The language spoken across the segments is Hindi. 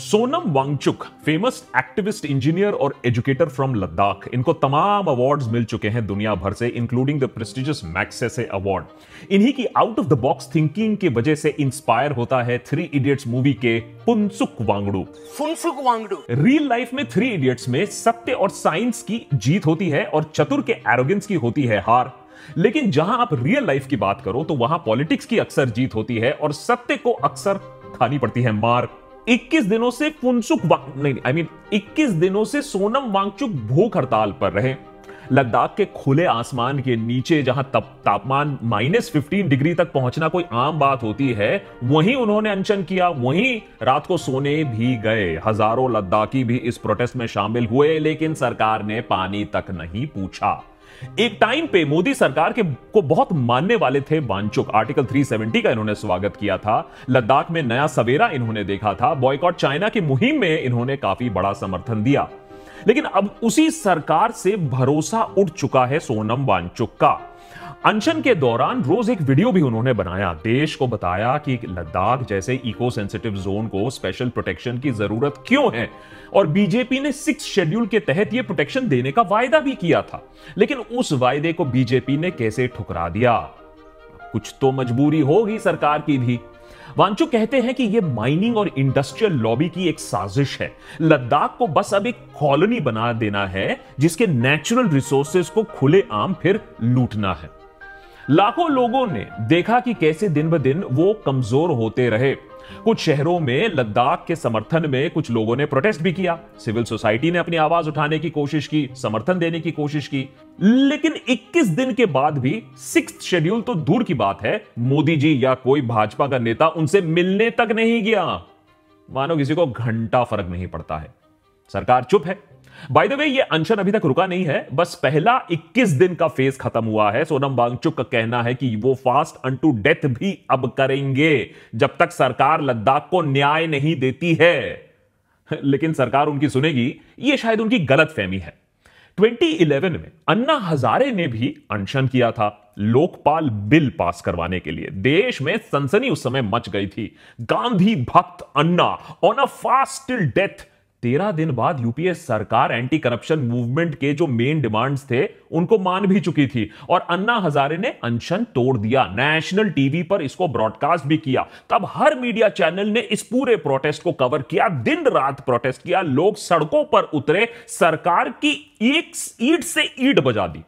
Sonam Wangchuk famous activist engineer और एजुकेटर फ्रॉम लद्दाख इनको तमाम अवार्ड्स मिल चुके हैं दुनिया भर से including the prestigious Magsaysay award इन्हीं की out of the box thinking के वजह से इंस्पायर होता है थ्री इडियट्स मूवी के पुनसुक वांगडू पुनसुक वांगडू रियल लाइफ में थ्री इडियट्स में सत्य और साइंस की जीत होती है और चतुर के एरोगेंस की होती है हार लेकिन जहां आप रियल लाइफ की बात करो तो वहां पॉलिटिक्स की अक्सर जीत होती है और सत्य को अक्सर खानी पड़ती है मार 21 दिनों से फुनसुक नहीं आई मीन 21 दिनों से सोनम वांगचुक भूख हड़ताल पर रहे लद्दाख के खुले आसमान के नीचे जहां तप तापमान माइनस फिफ्टीन डिग्री तक पहुंचना कोई आम बात होती है वहीं उन्होंने अनशन किया वहीं रात को सोने भी गए हजारों लद्दाखी भी इस प्रोटेस्ट में शामिल हुए लेकिन सरकार ने पानी तक नहीं पूछा एक टाइम पे मोदी सरकार के को बहुत मानने वाले थे वांचुक आर्टिकल 370 का इन्होंने स्वागत किया था लद्दाख में नया सवेरा इन्होंने देखा था बॉयकॉट चाइना की मुहिम में इन्होंने काफी बड़ा समर्थन दिया लेकिन अब उसी सरकार से भरोसा उठ चुका है सोनम वांचुक का अनशन के दौरान रोज एक वीडियो भी उन्होंने बनाया देश को बताया कि लद्दाख जैसे इको सेंसिटिव जोन को स्पेशल प्रोटेक्शन की जरूरत क्यों है और बीजेपी ने सिक्स शेड्यूल के तहत यह प्रोटेक्शन देने का वायदा भी किया था लेकिन उस वायदे को बीजेपी ने कैसे ठुकरा दिया कुछ तो मजबूरी होगी सरकार की भी वांचू कहते हैं कि यह माइनिंग और इंडस्ट्रियल लॉबी की एक साजिश है लद्दाख को बस अब एक कॉलोनी बना देना है जिसके नेचुरल रिसोर्सेज को खुले आम फिर लूटना है लाखों लोगों ने देखा कि कैसे दिन ब दिन वो कमजोर होते रहे कुछ शहरों में लद्दाख के समर्थन में कुछ लोगों ने प्रोटेस्ट भी किया सिविल सोसाइटी ने अपनी आवाज उठाने की कोशिश की समर्थन देने की कोशिश की लेकिन 21 दिन के बाद भी सिक्स शेड्यूल तो दूर की बात है मोदी जी या कोई भाजपा का नेता उनसे मिलने तक नहीं गया मानो किसी को घंटा फर्क नहीं पड़ता है सरकार चुप है बाय द वे ये अनशन अभी तक रुका नहीं है बस पहला 21 दिन का फेज खत्म हुआ है सोनम बांगचुक का कहना है कि वो फास्ट अनटू डेथ भी अब करेंगे जब तक सरकार लद्दाख को न्याय नहीं देती है लेकिन सरकार उनकी सुनेगी ये शायद उनकी गलत फहमी है 2011 में अन्ना हजारे ने भी अनशन किया था लोकपाल बिल पास करवाने के लिए देश में सनसनी उस समय मच गई थी गांधी भक्त Anna on a fast till death तेरह दिन बाद यूपीए सरकार एंटी करप्शन मूवमेंट के जो मेन डिमांड्स थे उनको मान भी चुकी थी और अन्ना हजारे ने अनशन तोड़ दिया नेशनल टीवी पर इसको ब्रॉडकास्ट भी किया तब हर मीडिया चैनल ने इस पूरे प्रोटेस्ट को कवर किया दिन रात प्रोटेस्ट किया लोग सड़कों पर उतरे सरकार की एक ईट से ईट बजा दी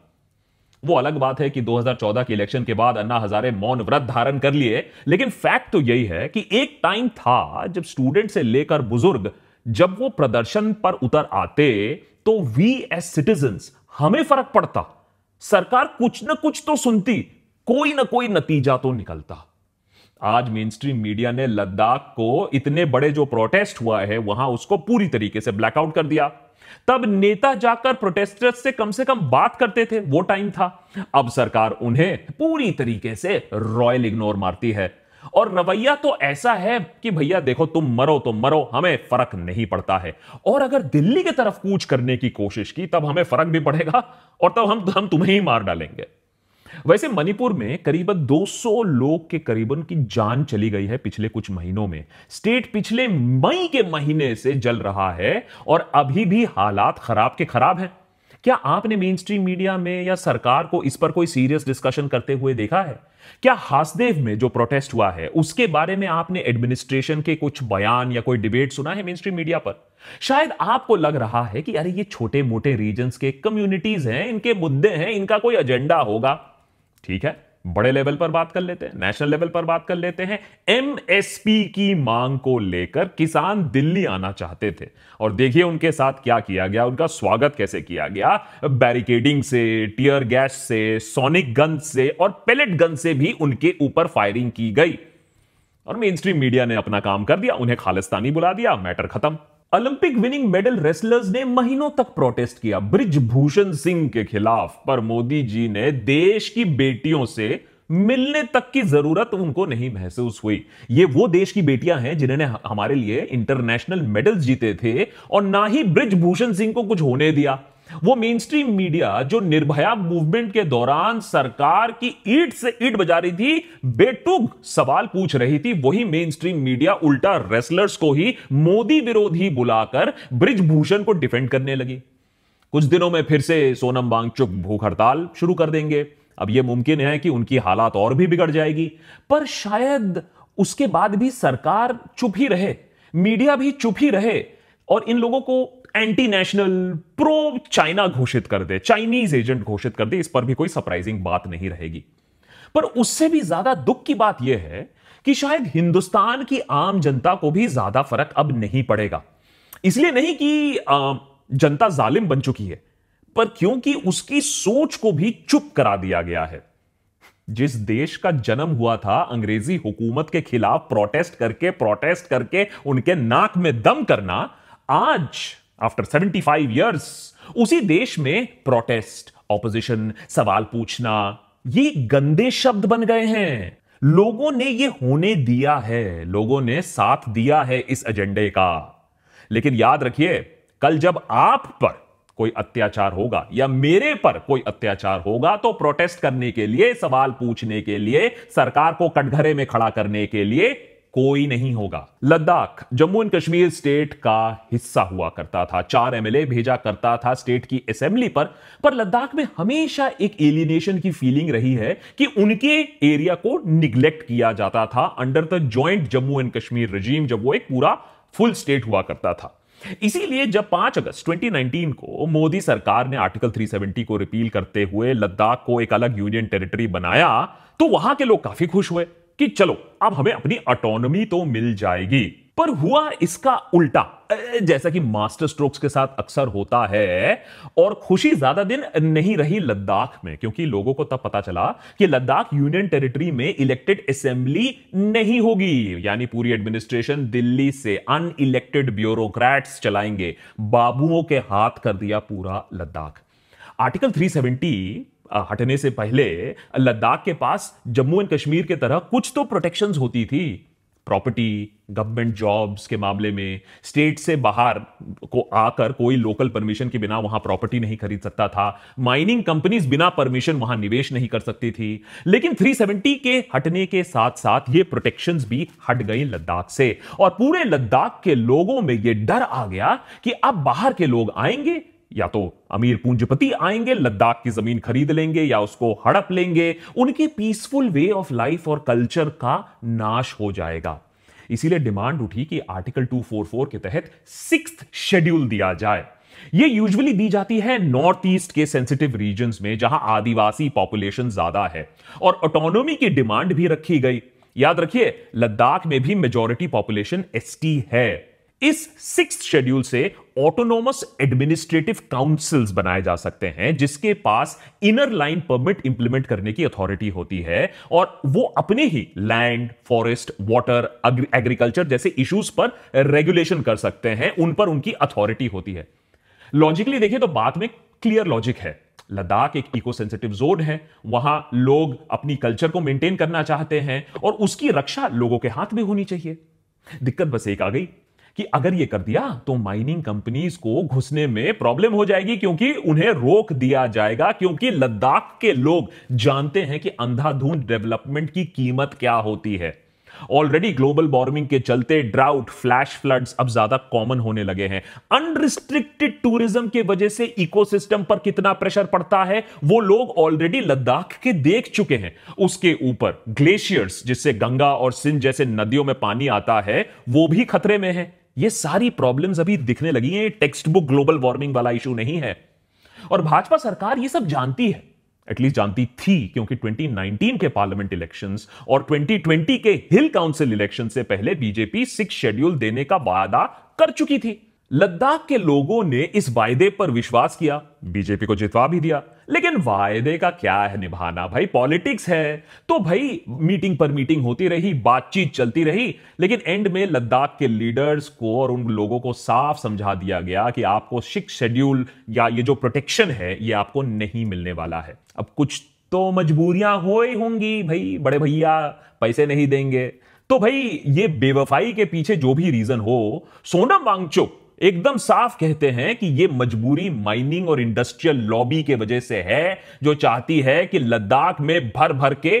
वो अलग बात है कि 2014 के इलेक्शन के बाद अन्ना हजारे मौन व्रत धारण कर लिए लेकिन फैक्ट तो यही है कि एक टाइम था जब स्टूडेंट से लेकर बुजुर्ग जब वो प्रदर्शन पर उतर आते तो वी एज सिटीजन हमें फर्क पड़ता सरकार कुछ ना कुछ तो सुनती कोई ना कोई नतीजा तो निकलता आज मेन स्ट्रीम मीडिया ने लद्दाख को इतने बड़े जो प्रोटेस्ट हुआ है वहां उसको पूरी तरीके से ब्लैकआउट कर दिया तब नेता जाकर प्रोटेस्टर्स से कम से कम बात करते थे वो टाइम था अब सरकार उन्हें पूरी तरीके से रॉयल इग्नोर मारती है और रवैया तो ऐसा है कि भैया देखो तुम मरो तो मरो हमें फर्क नहीं पड़ता है और अगर दिल्ली की तरफ कूच करने की कोशिश की तब हमें फर्क भी पड़ेगा और तब हम हम तुम्हें ही मार डालेंगे वैसे मणिपुर में करीबन 200 लोग के करीबन की जान चली गई है पिछले कुछ महीनों में स्टेट पिछले मई के महीने से जल रहा है और अभी भी हालात खराब के खराब हैं क्या आपने मेन स्ट्रीम मीडिया में या सरकार को इस पर कोई सीरियस डिस्कशन करते हुए देखा है क्या हासदेव में जो प्रोटेस्ट हुआ है उसके बारे में आपने एडमिनिस्ट्रेशन के कुछ बयान या कोई डिबेट सुना है मेन स्ट्रीम मीडिया पर शायद आपको लग रहा है कि अरे ये छोटे मोटे रीजन के कम्युनिटीज हैं इनके मुद्दे हैं इनका कोई एजेंडा होगा ठीक है बड़े लेवल पर बात कर लेते हैं नेशनल लेवल पर बात कर लेते हैं एमएसपी की मांग को लेकर किसान दिल्ली आना चाहते थे और देखिए उनके साथ क्या किया गया उनका स्वागत कैसे किया गया बैरिकेडिंग से टीयर गैस से सोनिक गन से और पेलेट गन से भी उनके ऊपर फायरिंग की गई और मेन स्ट्रीम मीडिया ने अपना काम कर दिया उन्हें खालिस्तानी बुला दिया मैटर खत्म ओलंपिक विनिंग मेडल रेसलर्स ने महीनों तक प्रोटेस्ट किया ब्रिजभूषण सिंह के खिलाफ पर मोदी जी ने देश की बेटियों से मिलने तक की जरूरत उनको नहीं महसूस हुई ये वो देश की बेटियां हैं जिन्होंने हमारे लिए इंटरनेशनल मेडल्स जीते थे और ना ही ब्रिजभूषण सिंह को कुछ होने दिया वो मेन स्ट्रीम मीडिया जो निर्भया मूवमेंट के दौरान सरकार की ईट से ईट बजा रही थी बेटुग सवाल पूछ रही थी वही मेन स्ट्रीम मीडिया उल्टा रेसलर्स को ही मोदी विरोधी बुलाकर ब्रिजभूषण को डिफेंड करने लगी कुछ दिनों में फिर से सोनम चुप भूख हड़ताल शुरू कर देंगे अब यह मुमकिन है कि उनकी हालात और भी बिगड़ जाएगी पर शायद उसके बाद भी सरकार चुप ही रहे मीडिया भी चुप ही रहे और इन लोगों को एंटी नेशनल प्रो चाइना घोषित कर दे चाइनीज एजेंट घोषित कर दे इस पर भी कोई सरप्राइजिंग बात नहीं रहेगी पर उससे भी ज्यादा दुख की बात यह है कि शायद हिंदुस्तान की आम जनता को भी ज्यादा फर्क अब नहीं पड़ेगा इसलिए नहीं कि जनता जालिम बन चुकी है पर क्योंकि उसकी सोच को भी चुप करा दिया गया है जिस देश का जन्म हुआ था अंग्रेजी हुकूमत के खिलाफ प्रोटेस्ट करके प्रोटेस्ट करके उनके नाक में दम करना आज आफ्टर 75 ईयर्स उसी देश में प्रोटेस्ट ऑपोजिशन सवाल पूछना ये गंदे शब्द बन गए हैं लोगों ने ये होने दिया है लोगों ने साथ दिया है इस एजेंडे का लेकिन याद रखिए कल जब आप पर कोई अत्याचार होगा या मेरे पर कोई अत्याचार होगा तो प्रोटेस्ट करने के लिए सवाल पूछने के लिए सरकार को कटघरे में खड़ा करने के लिए कोई नहीं होगा लद्दाख जम्मू एंड कश्मीर स्टेट का हिस्सा हुआ करता था चार एमएलए भेजा करता था स्टेट की असेंबली पर पर लद्दाख में हमेशा एक एलिनेशन की फीलिंग रही है कि उनके एरिया को निग्लेक्ट किया जाता था under the joint Jammu and Kashmir regime जब वो एक पूरा फुल स्टेट हुआ करता था इसीलिए जब 5 अगस्त 2019 को मोदी सरकार ने आर्टिकल 370 को रिपील करते हुए लद्दाख को एक अलग यूनियन टेरिटरी बनाया तो वहां के लोग काफी खुश हुए कि चलो अब हमें अपनी अटोनमी तो मिल जाएगी पर हुआ इसका उल्टा जैसा कि मास्टर स्ट्रोक्स के साथ अक्सर होता है और खुशी ज्यादा दिन नहीं रही लद्दाख में क्योंकि लोगों को तब पता चला कि लद्दाख यूनियन टेरिटरी में इलेक्टेड असेंबली नहीं होगी यानी पूरी एडमिनिस्ट्रेशन दिल्ली से अन इलेक्टेड ब्यूरोक्रेट्स चलाएंगे बाबुओं के हाथ कर दिया पूरा लद्दाख आर्टिकल 370 हटने से पहले लद्दाख के पास जम्मू एंड कश्मीर के तरह कुछ तो प्रोटेक्शन होती थी प्रॉपर्टी गवर्नमेंट जॉब्स के मामले में स्टेट से बाहर को आकर कोई लोकल परमिशन के बिना वहां प्रॉपर्टी नहीं खरीद सकता था माइनिंग कंपनीज बिना परमिशन वहां निवेश नहीं कर सकती थी लेकिन 370 के हटने के साथ साथ ये प्रोटेक्शन भी हट गई लद्दाख से और पूरे लद्दाख के लोगों में ये डर आ गया कि अब बाहर के लोग आएंगे या तो अमीर पूंजपति आएंगे लद्दाख की जमीन खरीद लेंगे या उसको हड़प लेंगे उनके पीसफुल वे ऑफ लाइफ और कल्चर का नाश हो जाएगा इसीलिए डिमांड उठी कि आर्टिकल 244 के तहत सिक्स्थ शेड्यूल दिया जाए ये यूजुअली दी जाती है नॉर्थ ईस्ट के सेंसिटिव रीजन में जहां आदिवासी पॉपुलेशन ज्यादा है और ऑटोनोमी की डिमांड भी रखी गई याद रखिए लद्दाख में भी मेजोरिटी पॉपुलेशन एसटी है इस सिक्स शेड्यूल से ऑटोनोमस एडमिनिस्ट्रेटिव काउंसिल्स बनाए जा सकते हैं जिसके पास इनर लाइन परमिट इंप्लीमेंट करने की अथॉरिटी होती है और वो अपने ही लैंड फॉरेस्ट वाटर एग्रीकल्चर जैसे इश्यूज पर रेगुलेशन कर सकते हैं उन पर उनकी अथॉरिटी होती है लॉजिकली देखिए तो बात में क्लियर लॉजिक है लद्दाख एक इको सेंसिटिव जोन है वहां लोग अपनी कल्चर को मेंटेन करना चाहते हैं और उसकी रक्षा लोगों के हाथ में होनी चाहिए दिक्कत बस एक आ गई कि अगर ये कर दिया तो माइनिंग कंपनीज को घुसने में प्रॉब्लम हो जाएगी क्योंकि उन्हें रोक दिया जाएगा क्योंकि लद्दाख के लोग जानते हैं कि अंधाधुंध डेवलपमेंट की कीमत क्या होती है ऑलरेडी ग्लोबल वार्मिंग के चलते ड्राउट फ्लैश फ्लड्स अब ज्यादा कॉमन होने लगे हैं अनरिस्ट्रिक्टेड टूरिज्म के वजह से इकोसिस्टम पर कितना प्रेशर पड़ता है वो लोग ऑलरेडी लद्दाख के देख चुके हैं उसके ऊपर ग्लेशियर्स जिससे गंगा और सिंध जैसे नदियों में पानी आता है वो भी खतरे में है ये सारी प्रॉब्लम्स अभी दिखने लगी हैं टेक्स्ट बुक ग्लोबल वार्मिंग वाला इशू नहीं है और भाजपा सरकार ये सब जानती है एटलीस्ट जानती थी क्योंकि 2019 के पार्लियामेंट इलेक्शंस और 2020 के हिल काउंसिल इलेक्शन से पहले बीजेपी सिक्स शेड्यूल देने का वादा कर चुकी थी लद्दाख के लोगों ने इस वायदे पर विश्वास किया बीजेपी को जितवा भी दिया लेकिन वायदे का क्या है निभाना भाई पॉलिटिक्स है तो भाई मीटिंग पर मीटिंग होती रही बातचीत चलती रही लेकिन एंड में लद्दाख के लीडर्स को और उन लोगों को साफ समझा दिया गया कि आपको सिक्स शेड्यूल या ये जो प्रोटेक्शन है ये आपको नहीं मिलने वाला है अब कुछ तो मजबूरियां हो ही होंगी भाई बड़े भैया पैसे नहीं देंगे तो भाई ये बेवफाई के पीछे जो भी रीजन हो सोनम वांगचुक एकदम साफ कहते हैं कि यह मजबूरी माइनिंग और इंडस्ट्रियल लॉबी के वजह से है जो चाहती है कि लद्दाख में भर भर के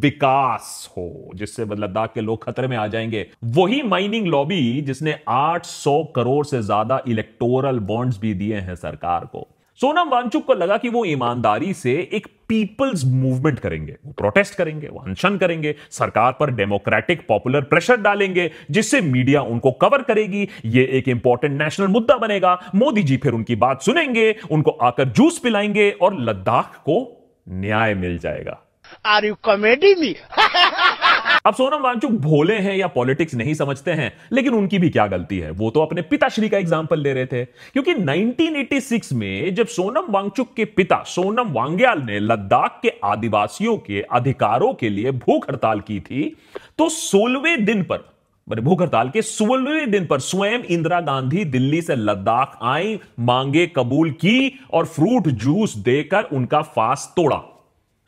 विकास हो जिससे लद्दाख के लोग खतरे में आ जाएंगे वही माइनिंग लॉबी जिसने 800 करोड़ से ज्यादा इलेक्टोरल बॉन्ड्स भी दिए हैं सरकार को सोनम वांचुक को लगा कि वो ईमानदारी से एक पीपल्स मूवमेंट करेंगे वो प्रोटेस्ट करेंगे वो अनशन करेंगे सरकार पर डेमोक्रेटिक पॉपुलर प्रेशर डालेंगे जिससे मीडिया उनको कवर करेगी ये एक इंपॉर्टेंट नेशनल मुद्दा बनेगा मोदी जी फिर उनकी बात सुनेंगे उनको आकर जूस पिलाएंगे और लद्दाख को न्याय मिल जाएगा आर यू कॉमेडी मी अब सोनम वांगचुक भोले हैं या पॉलिटिक्स नहीं समझते हैं लेकिन उनकी भी क्या गलती है वो तो अपने पिताश्री का एग्जाम्पल ले रहे थे क्योंकि 1986 में जब सोनम वांगचुक के पिता सोनम वांग्याल ने लद्दाख के आदिवासियों के अधिकारों के लिए भूख हड़ताल की थी तो सोलवे दिन पर भूख हड़ताल के सोलह दिन पर स्वयं इंदिरा गांधी दिल्ली से लद्दाख आई मांगे कबूल की और फ्रूट जूस देकर उनका फास्ट तोड़ा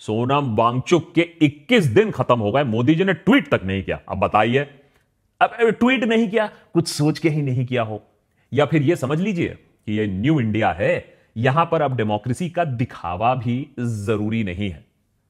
सोनम वांगचुक के 21 दिन खत्म हो गए मोदी जी ने ट्वीट तक नहीं किया अब बताइए अब ट्वीट नहीं किया कुछ सोच के ही नहीं किया हो या फिर यह समझ लीजिए कि यह न्यू इंडिया है यहां पर अब डेमोक्रेसी का दिखावा भी जरूरी नहीं है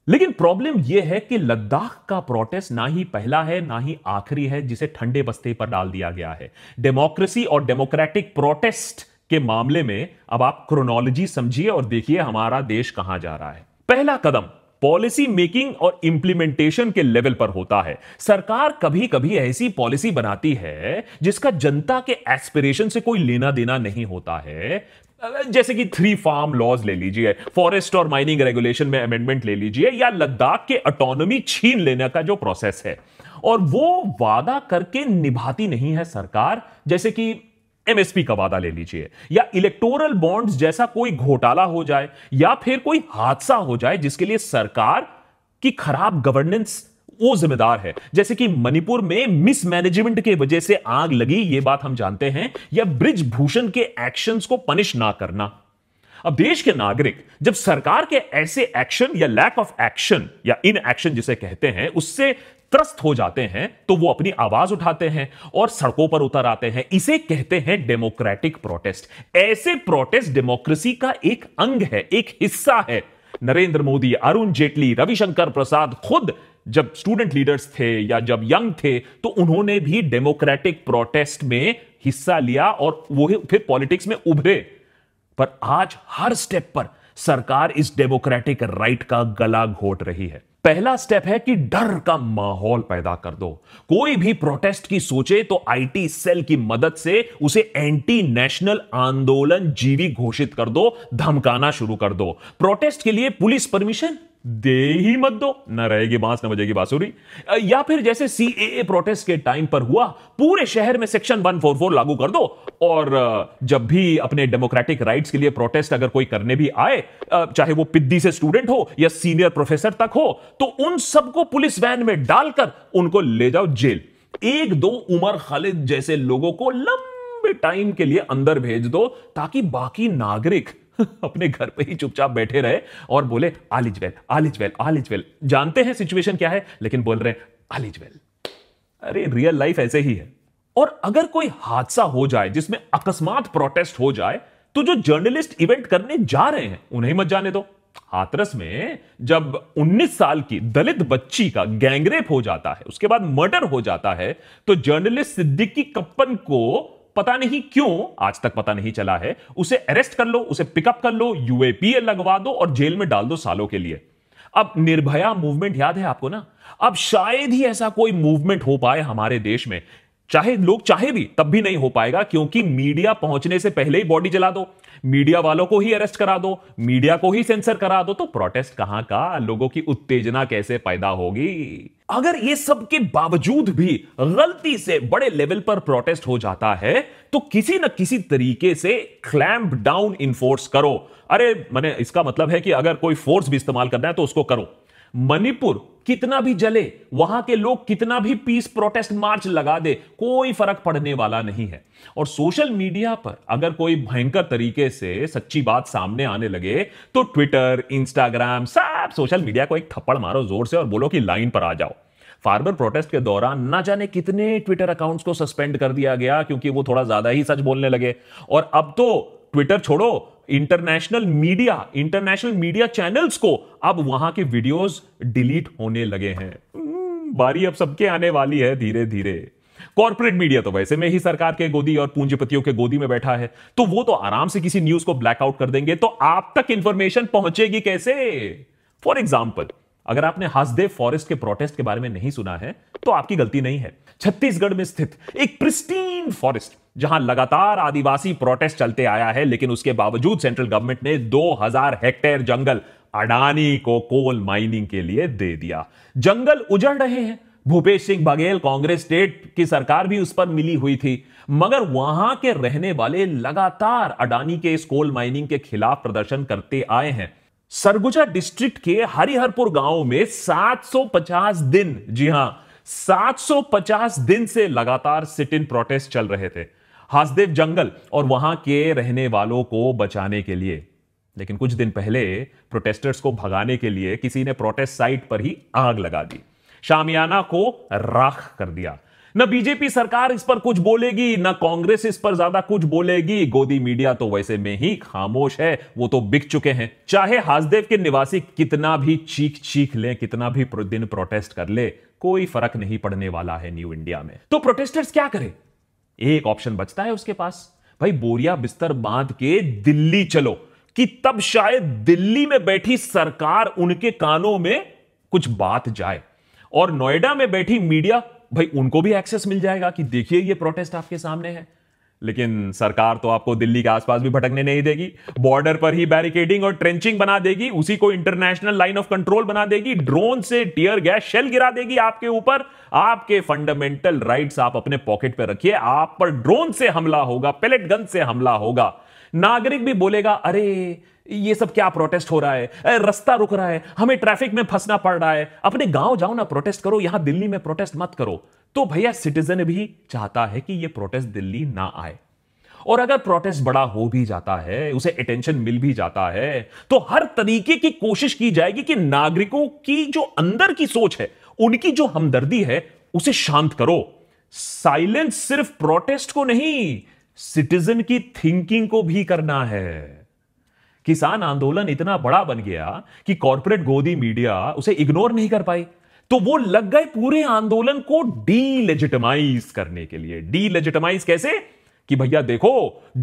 लेकिन प्रॉब्लम यह है कि लद्दाख का प्रोटेस्ट ना ही पहला है ना ही आखिरी है जिसे ठंडे बस्ते पर डाल दिया गया है डेमोक्रेसी और डेमोक्रेटिक प्रोटेस्ट के मामले में अब आप क्रोनोलॉजी समझिए और देखिए हमारा देश कहां जा रहा है पहला कदम पॉलिसी मेकिंग और इंप्लीमेंटेशन के लेवल पर होता है सरकार कभी कभी ऐसी पॉलिसी बनाती है जिसका जनता के एस्पिरेशन से कोई लेना देना नहीं होता है जैसे कि थ्री फार्म लॉज ले लीजिए फॉरेस्ट और माइनिंग रेगुलेशन में अमेंडमेंट ले लीजिए या लद्दाख के अटोनोमी छीन लेने का जो प्रोसेस है और वो वादा करके निभाती नहीं है सरकार जैसे कि एमएसपी का वादा ले लीजिए या इलेक्टोरल बॉन्ड्स जैसा कोई घोटाला हो जाए या फिर कोई हादसा हो जाए जिसके लिए सरकार की खराब गवर्नेंस वो जिम्मेदार है जैसे कि मणिपुर में मिसमैनेजमेंट के वजह से आग लगी ये बात हम जानते हैं या ब्रिज भूषण के एक्शंस को पनिश ना करना अब देश के नागरिक जब सरकार के ऐसे एक्शन या लैक ऑफ एक्शन या इन एक्शन जिसे कहते हैं उससे त्रस्त हो जाते हैं तो वो अपनी आवाज उठाते हैं और सड़कों पर उतर आते हैं इसे कहते हैं डेमोक्रेटिक प्रोटेस्ट ऐसे प्रोटेस्ट डेमोक्रेसी का एक अंग है एक हिस्सा है नरेंद्र मोदी अरुण जेटली रविशंकर प्रसाद खुद जब स्टूडेंट लीडर्स थे या जब यंग थे तो उन्होंने भी डेमोक्रेटिक प्रोटेस्ट में हिस्सा लिया और वो फिर पॉलिटिक्स में उभरे पर आज हर स्टेप पर सरकार इस डेमोक्रेटिक राइट का गला घोट रही है पहला स्टेप है कि डर का माहौल पैदा कर दो कोई भी प्रोटेस्ट की सोचे तो आईटी सेल की मदद से उसे एंटी नेशनल आंदोलन जीवी घोषित कर दो धमकाना शुरू कर दो प्रोटेस्ट के लिए पुलिस परमिशन दे ही मत दो न रहेगी बांस न बजेगी बांसुरी या फिर जैसे सी ए प्रोटेस्ट के टाइम पर हुआ पूरे शहर में सेक्शन 144 लागू कर दो और जब भी अपने डेमोक्रेटिक राइट्स के लिए प्रोटेस्ट अगर कोई करने भी आए चाहे वो पिद्दी से स्टूडेंट हो या सीनियर प्रोफेसर तक हो तो उन सबको पुलिस वैन में डालकर उनको ले जाओ जेल एक दो उमर खालिद जैसे लोगों को लंबे टाइम के लिए अंदर भेज दो ताकि बाकी नागरिक अपने घर पे ही चुपचाप बैठे रहे और बोले all is well all is well all is well जानते हैं सिचुएशन क्या है लेकिन बोल रहे आल इज वेल अरे रियल लाइफ ऐसे ही है और अगर कोई हादसा हो जाए जिसमें अकस्मात प्रोटेस्ट हो जाए तो जो जर्नलिस्ट इवेंट करने जा रहे हैं उन्हें मत जाने दो हाथरस में जब 19 साल की दलित बच्ची का गैंगरेप हो जाता है उसके बाद मर्डर हो जाता है तो जर्नलिस्ट सिद्दीकी कप्पन को पता नहीं क्यों आज तक पता नहीं चला है उसे अरेस्ट कर लो उसे पिकअप कर लो यूएपीए लगवा दो और जेल में डाल दो सालों के लिए अब निर्भया मूवमेंट याद है आपको ना अब शायद ही ऐसा कोई मूवमेंट हो पाए हमारे देश में चाहे लोग चाहे भी तब भी नहीं हो पाएगा क्योंकि मीडिया पहुंचने से पहले ही बॉडी जला दो मीडिया वालों को ही अरेस्ट करा दो मीडिया को ही सेंसर करा दो तो प्रोटेस्ट कहां का लोगों की उत्तेजना कैसे पैदा होगी अगर ये सब के बावजूद भी गलती से बड़े लेवल पर प्रोटेस्ट हो जाता है तो किसी न किसी तरीके से क्लैम्प डाउन इन्फोर्स करो अरे मैंने इसका मतलब है कि अगर कोई फोर्स भी इस्तेमाल करना है तो उसको करो मणिपुर कितना भी जले वहां के लोग कितना भी पीस प्रोटेस्ट मार्च लगा दे कोई फर्क पड़ने वाला नहीं है और सोशल मीडिया पर अगर कोई भयंकर तरीके से सच्ची बात सामने आने लगे तो ट्विटर इंस्टाग्राम सब सोशल मीडिया को एक थप्पड़ मारो जोर से और बोलो कि लाइन पर आ जाओ फार्मर प्रोटेस्ट के दौरान ना जाने कितने ट्विटर अकाउंट्स को सस्पेंड कर दिया गया क्योंकि वो थोड़ा ज्यादा ही सच बोलने लगे और अब तो ट्विटर छोड़ो international media international media channels को अब वहां के वीडियोस डिलीट होने लगे हैं हम्म, बारी अब सबके आने वाली है धीरे धीरे कॉर्पोरेट मीडिया तो वैसे में ही सरकार के गोदी और पूंजीपतियों के गोदी में बैठा है तो वो तो आराम से किसी न्यूज को ब्लैकआउट कर देंगे तो आप तक इंफॉर्मेशन पहुंचेगी कैसे फॉर एग्जाम्पल अगर आपने हसदेव फॉरेस्ट के प्रोटेस्ट के बारे में नहीं सुना है तो आपकी गलती नहीं है छत्तीसगढ़ में स्थित एक प्रिस्टीन फॉरेस्ट जहां लगातार आदिवासी प्रोटेस्ट चलते आया है लेकिन उसके बावजूद सेंट्रल गवर्नमेंट ने 2000 हेक्टेयर जंगल अडानी को कोल माइनिंग के लिए दे दिया जंगल उजड़ रहे हैं भूपेश सिंह बघेल कांग्रेस स्टेट की सरकार भी उस पर मिली हुई थी मगर वहां के रहने वाले लगातार अडानी के इस कोल माइनिंग के खिलाफ प्रदर्शन करते आए हैं सरगुजा डिस्ट्रिक्ट के हरिहरपुर गांव में 750 दिन जी हां 750 दिन से लगातार सिट इन प्रोटेस्ट चल रहे थे हासदेव जंगल और वहां के रहने वालों को बचाने के लिए लेकिन कुछ दिन पहले प्रोटेस्टर्स को भगाने के लिए किसी ने प्रोटेस्ट साइट पर ही आग लगा दी शामियाना को राख कर दिया न बीजेपी सरकार इस पर कुछ बोलेगी न कांग्रेस इस पर ज्यादा कुछ बोलेगी गोदी मीडिया तो वैसे में ही खामोश है वो तो बिक चुके हैं चाहे हासदेव के निवासी कितना भी चीख चीख लें कितना भी दिन प्रोटेस्ट कर ले कोई फर्क नहीं पड़ने वाला है न्यू इंडिया में तो प्रोटेस्टर्स क्या करें एक ऑप्शन बचता है उसके पास भाई बोरिया बिस्तर बांध के दिल्ली चलो कि तब शायद दिल्ली में बैठी सरकार उनके कानों में कुछ बात जाए और नोएडा में बैठी मीडिया भाई उनको भी एक्सेस मिल जाएगा कि देखिए ये प्रोटेस्ट आपके सामने है लेकिन सरकार तो आपको दिल्ली के आसपास भी भटकने नहीं देगी बॉर्डर पर ही बैरिकेडिंग और ट्रेंचिंग बना देगी उसी को इंटरनेशनल लाइन ऑफ कंट्रोल बना देगी ड्रोन से टीयर गैस शेल गिरा देगी आपके ऊपर आपके फंडामेंटल राइट्स आप अपने पॉकेट पर रखिए आप पर ड्रोन से हमला होगा पेलेट गन से हमला होगा नागरिक भी बोलेगा अरे ये सब क्या प्रोटेस्ट हो रहा है रास्ता रुक रहा है हमें ट्रैफिक में फंसना पड़ रहा है अपने गांव जाओ ना प्रोटेस्ट करो यहां दिल्ली में प्रोटेस्ट मत करो तो भैया सिटीजन भी चाहता है कि ये प्रोटेस्ट दिल्ली ना आए और अगर प्रोटेस्ट बड़ा हो भी जाता है उसे अटेंशन मिल भी जाता है तो हर तरीके की कोशिश की जाएगी कि नागरिकों की जो अंदर की सोच है उनकी जो हमदर्दी है उसे शांत करो साइलेंस सिर्फ प्रोटेस्ट को नहीं सिटीजन की थिंकिंग को भी करना है किसान आंदोलन इतना बड़ा बन गया कि कॉरपोरेट गोदी मीडिया उसे इग्नोर नहीं कर पाई तो वो लग गए पूरे आंदोलन को डीलेजिटमाइज करने के लिए डीलेजिटमाइज कैसे कि भैया देखो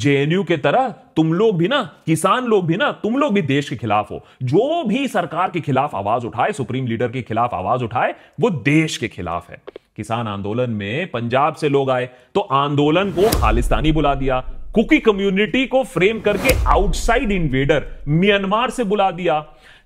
जेएनयू के तरह तुम लोग भी ना किसान लोग भी ना तुम लोग भी देश के खिलाफ हो जो भी सरकार के खिलाफ आवाज उठाए सुप्रीम लीडर के खिलाफ आवाज उठाए वो देश के खिलाफ है किसान आंदोलन में पंजाब से लोग आए तो आंदोलन को खालिस्तानी बुला दिया कुकी कम्युनिटी को फ्रेम करके आउटसाइड इन्वेडर म्यांमार से बुला दिया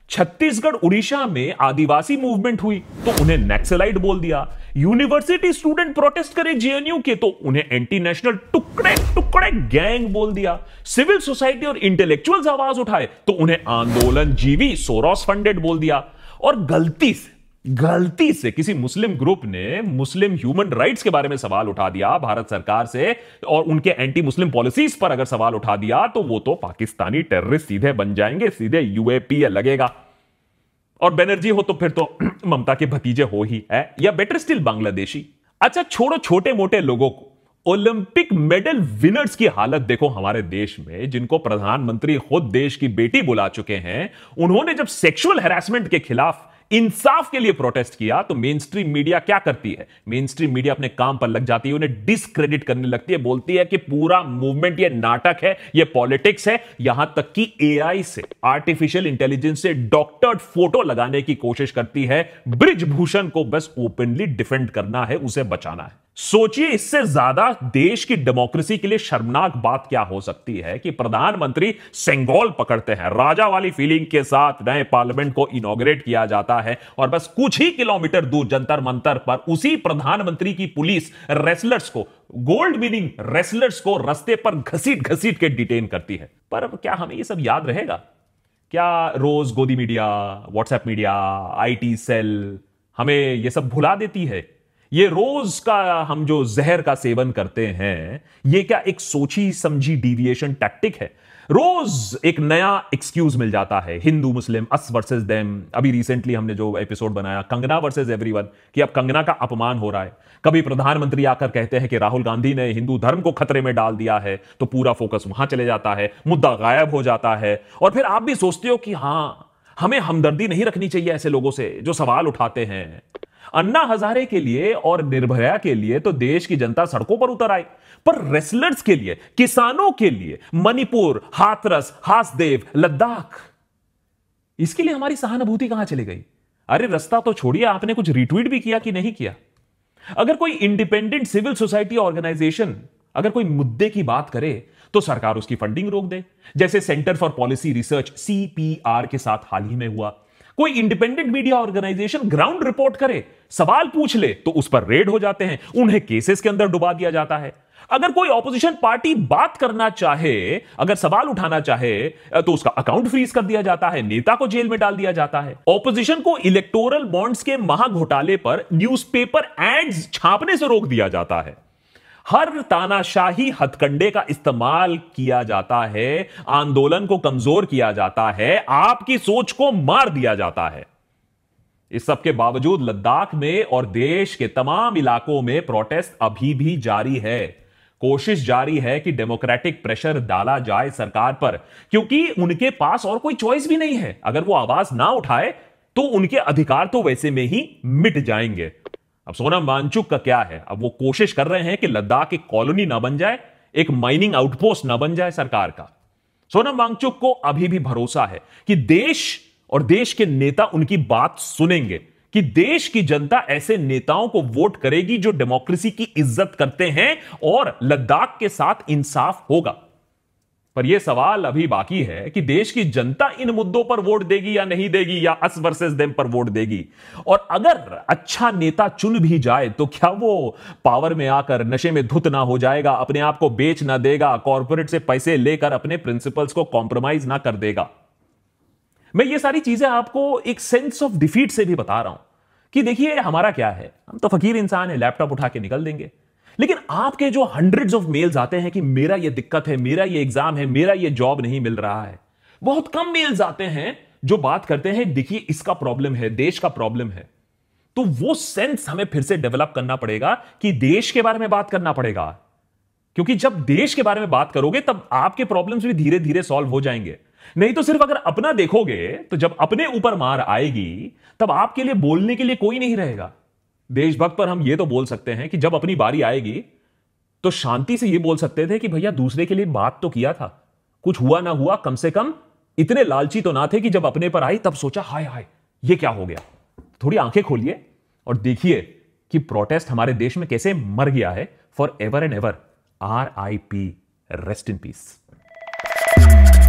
छत्तीसगढ़ उड़ीसा में आदिवासी मूवमेंट हुई तो उन्हें नेक्सलाइट बोल दिया यूनिवर्सिटी स्टूडेंट प्रोटेस्ट करे जेएनयू के तो उन्हें एंटी नेशनल टुकड़े टुकड़े गैंग बोल दिया सिविल सोसाइटी और इंटेलेक्चुअल्स आवाज उठाए तो उन्हें आंदोलन जीवी सोरोस फंडेड बोल दिया और गलती से गलती से किसी मुस्लिम ग्रुप ने मुस्लिम ह्यूमन राइट्स के बारे में सवाल उठा दिया भारत सरकार से और उनके एंटी मुस्लिम पॉलिसीज पर अगर सवाल उठा दिया तो वो तो पाकिस्तानी टेररिस्ट सीधे बन जाएंगे सीधे यूएपीए लगेगा और बैनर्जी हो तो फिर तो ममता के भतीजे हो ही है या बेटर स्टिल बांग्लादेशी अच्छा छोड़ो छोटे मोटे लोगों को ओलंपिक मेडल विनर्स की हालत देखो हमारे देश में जिनको प्रधानमंत्री खुद देश की बेटी बुला चुके हैं उन्होंने जब सेक्सुअल हेरासमेंट के खिलाफ इंसाफ के लिए प्रोटेस्ट किया तो मेन स्ट्रीम मीडिया क्या करती है मेन स्ट्रीम मीडिया अपने काम पर लग जाती है उन्हें डिसक्रेडिट करने लगती है बोलती है कि पूरा मूवमेंट ये नाटक है ये पॉलिटिक्स है यहां तक कि एआई से आर्टिफिशियल इंटेलिजेंस से डॉक्टर्ड फोटो लगाने की कोशिश करती है ब्रिजभूषण को बस ओपनली डिफेंड करना है उसे बचाना है सोचिए इससे ज्यादा देश की डेमोक्रेसी के लिए शर्मनाक बात क्या हो सकती है कि प्रधानमंत्री सेंगोल पकड़ते हैं राजा वाली फीलिंग के साथ नए पार्लियामेंट को इनोग्रेट किया जाता है और बस कुछ ही किलोमीटर दूर जंतर मंतर पर उसी प्रधानमंत्री की पुलिस रेसलर्स को गोल्ड विनिंग रेसलर्स को रस्ते पर घसीट घसीट के डिटेन करती है पर क्या हमें ये सब याद रहेगा क्या रोज गोदी media WhatsApp media IT cell हमें यह सब भुला देती है ये रोज का हम जो जहर का सेवन करते हैं ये क्या एक सोची समझी डिविएशन टैक्टिक है रोज एक नया एक्सक्यूज मिल जाता है Hindu Muslim us versus them अभी रिसेंटली हमने जो एपिसोड बनाया कंगना वर्सेस एवरीवन कि अब कंगना का अपमान हो रहा है कभी प्रधानमंत्री आकर कहते हैं कि राहुल गांधी ने हिंदू धर्म को खतरे में डाल दिया है तो पूरा फोकस वहां चले जाता है मुद्दा गायब हो जाता है और फिर आप भी सोचते हो कि हाँ हमें हमदर्दी नहीं रखनी चाहिए ऐसे लोगों से जो सवाल उठाते हैं अन्ना हजारे के लिए और निर्भया के लिए तो देश की जनता सड़कों पर उतर आई पर रेसलर्स के लिए किसानों के लिए मणिपुर हाथरस हासदेव लद्दाख इसके लिए हमारी सहानुभूति कहां चली गई अरे रास्ता तो छोड़िए आपने कुछ रिट्वीट भी किया कि नहीं किया अगर कोई इंडिपेंडेंट सिविल सोसाइटी ऑर्गेनाइजेशन अगर कोई मुद्दे की बात करे तो सरकार उसकी फंडिंग रोक दे जैसे centre for policy research CPR के साथ हाल ही में हुआ कोई independent media organisation ground report करे सवाल पूछ ले तो उस पर रेड हो जाते हैं उन्हें केसेस के अंदर डुबा दिया जाता है अगर कोई ऑपोजिशन पार्टी बात करना चाहे अगर सवाल उठाना चाहे तो उसका अकाउंट फ्रीज कर दिया जाता है नेता को जेल में डाल दिया जाता है ऑपोजिशन को इलेक्टोरल बॉन्ड्स के महा घोटाले पर न्यूज़पेपर एड्स छापने से रोक दिया जाता है हर तानाशाही हथकंडे का इस्तेमाल किया जाता है आंदोलन को कमजोर किया जाता है आपकी सोच को मार दिया जाता है इस सब के बावजूद लद्दाख में और देश के तमाम इलाकों में प्रोटेस्ट अभी भी जारी है कोशिश जारी है कि डेमोक्रेटिक प्रेशर डाला जाए सरकार पर क्योंकि उनके पास और कोई चॉइस भी नहीं है अगर वो आवाज ना उठाए तो उनके अधिकार तो वैसे में ही मिट जाएंगे अब सोना मानचुक का क्या है अब वो कोशिश कर रहे हैं कि लद्दाख एक कॉलोनी ना बन जाए एक माइनिंग आउटपोस्ट ना बन जाए सरकार का सोनम वांगचुक को अभी भी भरोसा है कि देश और देश के नेता उनकी बात सुनेंगे कि देश की जनता ऐसे नेताओं को वोट करेगी जो डेमोक्रेसी की इज्जत करते हैं और लद्दाख के साथ इंसाफ होगा पर यह सवाल अभी बाकी है कि देश की जनता इन मुद्दों पर वोट देगी या नहीं देगी या अस वर्सेस देम पर वोट देगी और अगर अच्छा नेता चुन भी जाए तो क्या वो पावर में आकर नशे में धुत ना हो जाएगा अपने आप को बेच ना देगा कॉर्पोरेट से पैसे लेकर अपने प्रिंसिपल्स को कॉम्प्रोमाइज ना कर देगा मैं ये सारी चीजें आपको एक सेंस ऑफ डिफीट से भी बता रहा हूं कि देखिए हमारा क्या है हम तो फकीर इंसान है लैपटॉप उठा के निकल देंगे लेकिन आपके जो हंड्रेड ऑफ मेल्स आते हैं कि मेरा ये दिक्कत है मेरा ये एग्जाम है मेरा ये जॉब नहीं मिल रहा है बहुत कम मेल्स आते हैं जो बात करते हैं देखिए इसका प्रॉब्लम है देश का प्रॉब्लम है तो वो सेंस हमें फिर से डेवलप करना पड़ेगा कि देश के बारे में बात करना पड़ेगा क्योंकि जब देश के बारे में बात करोगे तब आपके प्रॉब्लम्स भी धीरे धीरे सॉल्व हो जाएंगे नहीं तो सिर्फ अगर अपना देखोगे तो जब अपने ऊपर मार आएगी तब आपके लिए बोलने के लिए कोई नहीं रहेगा देशभक्त पर हम ये तो बोल सकते हैं कि जब अपनी बारी आएगी तो शांति से ये बोल सकते थे कि भैया दूसरे के लिए बात तो किया था कुछ हुआ ना हुआ कम से कम इतने लालची तो ना थे कि जब अपने पर आई तब सोचा हाय हाय ये क्या हो गया थोड़ी आंखें खोलिए और देखिए कि प्रोटेस्ट हमारे देश में कैसे मर गया है forever and ever R I P rest in piece